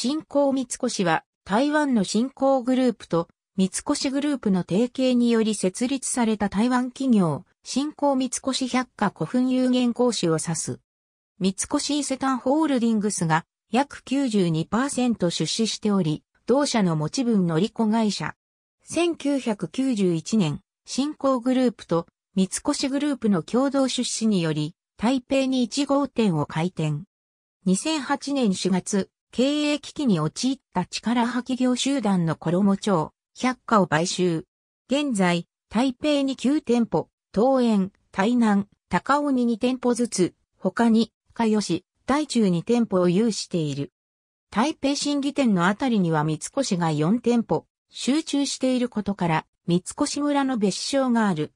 新興三越は台湾の新興グループと三越グループの提携により設立された台湾企業、新興三越百貨古墳有限公司を指す。三越伊勢丹ホールディングスが約92%出資しており、同社の持ち分乗り子会社。1991年、新興グループと三越グループの共同出資により、台北に1号店を開店。2008年4月、経営危機に陥った力派企業集団の衣町、百貨を買収。現在、台北に9店舗、東園、台南、高尾に2店舗ずつ、他に、かよし、大中に店舗を有している。台北新技店のあたりには三越が4店舗、集中していることから、三越村の別称がある。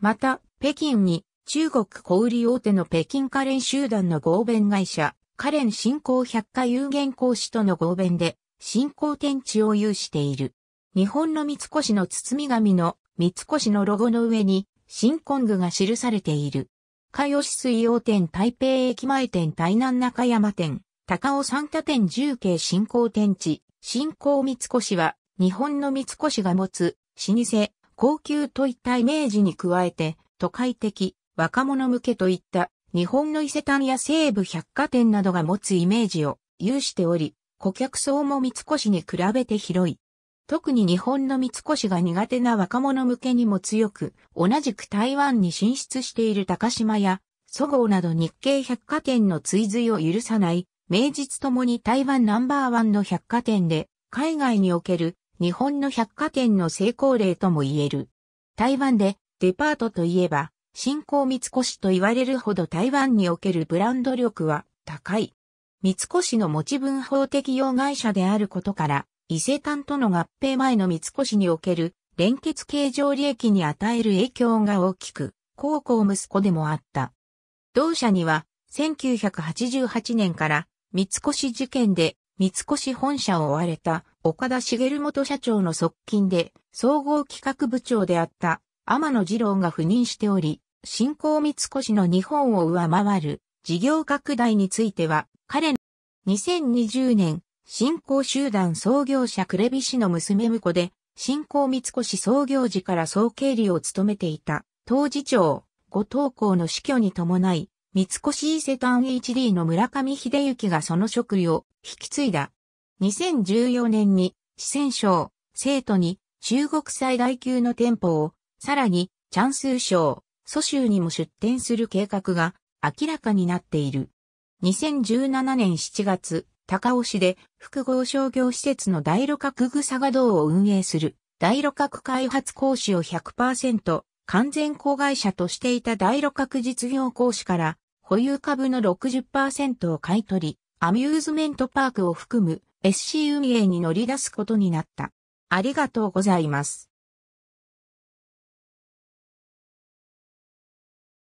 また、北京に、中国小売大手の北京カレン集団の合弁会社、カレン信仰百科有限講師との合弁で、信仰天地を有している。日本の三越の包み紙の三越のロゴの上に、新ングが記されている。かよし水曜店台北駅前店台南中山店、高尾三田店重慶新興天地、新興三越は、日本の三越が持つ、老舗、高級といったイメージに加えて、都会的、若者向けといった日本の伊勢丹や西部百貨店などが持つイメージを有しており、顧客層も三越に比べて広い。特に日本の三越が苦手な若者向けにも強く、同じく台湾に進出している高島や、そごうなど日系百貨店の追随を許さない、名実ともに台湾ナンバーワンの百貨店で、海外における日本の百貨店の成功例とも言える。台湾でデパートといえば、新興三越と言われるほど台湾におけるブランド力は高い。三越の持ち分法適用会社であることから、伊勢丹との合併前の三越における連結形状利益に与える影響が大きく、高校息子でもあった。同社には、1988年から三越事件で三越本社を追われた岡田茂元社長の側近で総合企画部長であった天野二郎が赴任しており、新興三越の日本を上回る事業拡大については、彼の2020年、新興集団創業者クレビ氏の娘婿で、新興三越創業時から総経理を務めていた、当事長、後藤校の死去に伴い、三越伊勢丹 HD の村上秀幸がその職位を引き継いだ。2014年に、四川省、生徒に中国最大級の店舗をさらに、チャンスー賞、蘇州にも出展する計画が明らかになっている。2017年7月、高尾市で複合商業施設の大路角草画堂を運営する大路角開発講師を100%完全子会社としていた大路角実業講師から保有株の60%を買い取り、アミューズメントパークを含む SC 運営に乗り出すことになった。ありがとうございます。